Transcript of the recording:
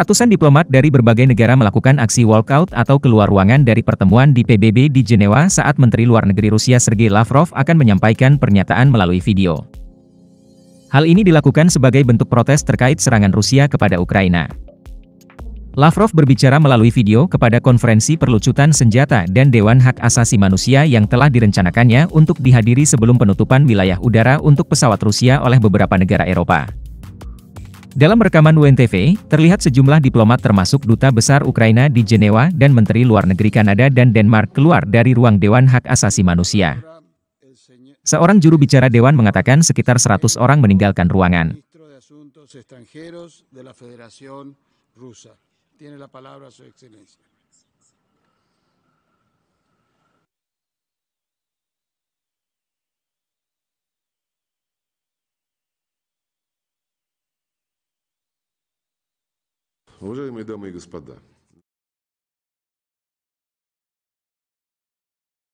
Ratusan diplomat dari berbagai negara melakukan aksi walkout atau keluar ruangan dari pertemuan di PBB di Jenewa saat Menteri Luar Negeri Rusia Sergei Lavrov akan menyampaikan pernyataan melalui video. Hal ini dilakukan sebagai bentuk protes terkait serangan Rusia kepada Ukraina. Lavrov berbicara melalui video kepada konferensi perlucutan senjata dan Dewan Hak Asasi Manusia yang telah direncanakannya untuk dihadiri sebelum penutupan wilayah udara untuk pesawat Rusia oleh beberapa negara Eropa. Dalam rekaman UNTV terlihat sejumlah diplomat termasuk Duta Besar Ukraina di Jenewa dan Menteri Luar Negeri Kanada dan Denmark keluar dari ruang Dewan Hak Asasi Manusia. Seorang juru bicara Dewan mengatakan sekitar 100 orang meninggalkan ruangan. Rusa. Tiene la palabra su excelencia. Уважаемые дамы и господа,